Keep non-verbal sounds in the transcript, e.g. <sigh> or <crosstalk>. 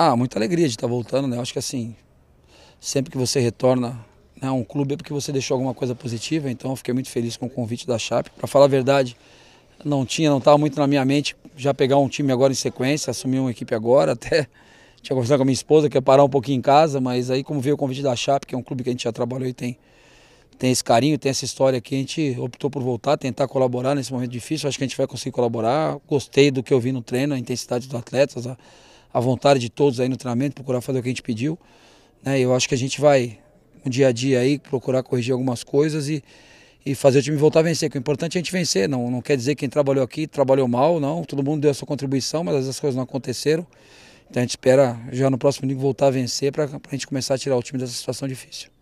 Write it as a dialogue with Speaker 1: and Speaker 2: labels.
Speaker 1: Ah, muita alegria de estar voltando, né? Eu acho que assim, sempre que você retorna né, a né, um clube é porque você deixou alguma coisa positiva, então eu fiquei muito feliz com o convite da Chape. Para falar a verdade, não tinha, não estava muito na minha mente já pegar um time agora em sequência, assumir uma equipe agora, <laughs> até tinha conversado com a minha esposa, que ia parar um pouquinho em casa, mas aí como veio o convite da Chape, que é um clube que a gente já trabalhou e tem tem esse carinho, tem essa história aqui, a gente optou por voltar, tentar colaborar nesse momento difícil. Acho que a gente vai conseguir colaborar. Gostei do que eu vi no treino, a intensidade dos atletas, a, a vontade de todos aí no treinamento, procurar fazer o que a gente pediu. Né? Eu acho que a gente vai, no dia a dia aí, procurar corrigir algumas coisas e, e fazer o time voltar a vencer. o importante é a gente vencer, não, não quer dizer que quem trabalhou aqui trabalhou mal, não. Todo mundo deu a sua contribuição, mas às vezes as coisas não aconteceram. Então a gente espera já no próximo domingo voltar a vencer para a gente começar a tirar o time dessa situação difícil.